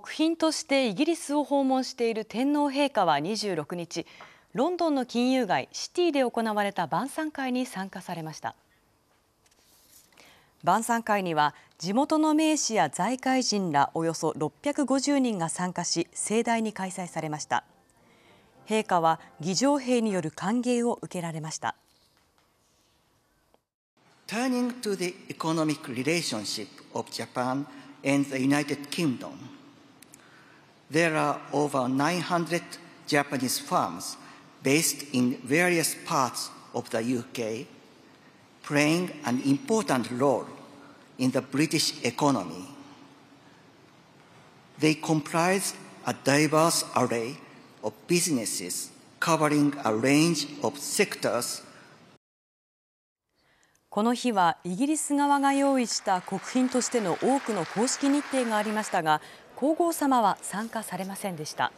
国賓としてイギリスを訪問している天皇陛下は26日ロンドンの金融街シティで行われた晩餐会に参加されました晩餐会には地元の名士や財界人らおよそ650人が参加し盛大に開催されました陛下は議場兵による歓迎を受けられました Turning to the economic relationship of Japan and the United Kingdom there are over 900 Japanese f a r m s based in various parts of the UK, playing an important role in the British economy. They comprise a diverse array of businesses covering a range of sectors. この日はイギリス側が用意した国賓としての多くの公式日程がありましたが皇后さまは参加されませんでした。